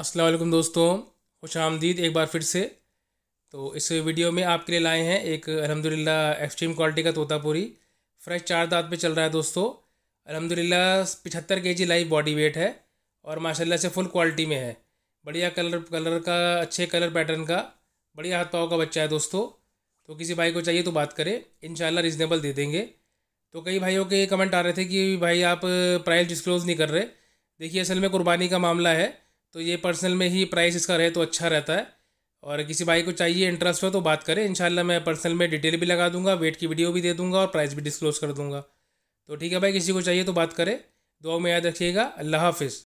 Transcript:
वालेकुम दोस्तों खुश आमदीद एक बार फिर से तो इस वीडियो में आपके लिए लाए हैं एक अलहमदिल्ला एक्सट्रीम क्वालिटी का तोतापुरी फ्रेश चार दांत पे चल रहा है दोस्तों अलहमदिल्ला पिछहत्तर के जी लाइव बॉडी वेट है और माशाल्लाह से फुल क्वालिटी में है बढ़िया कलर कलर का अच्छे कलर पैटर्न का बढ़िया हाथ पाओ का बच्चा है दोस्तों तो किसी भाई को चाहिए तो बात करें इन रीज़नेबल दे देंगे तो कई भाइयों के कमेंट आ रहे थे कि भाई आप प्राइस डिस्क्लोज़ नहीं कर रहे देखिए असल में कुर्बानी का मामला है तो ये पर्सनल में ही प्राइस इसका रहे तो अच्छा रहता है और किसी भाई को चाहिए इंटरेस्ट हो तो बात करें इंशाल्लाह मैं पर्सनल में डिटेल भी लगा दूंगा वेट की वीडियो भी दे दूंगा और प्राइस भी डिस्क्लोज कर दूंगा तो ठीक है भाई किसी को चाहिए तो बात करें दुआ में याद रखिएगा अल्लाह हाफिज़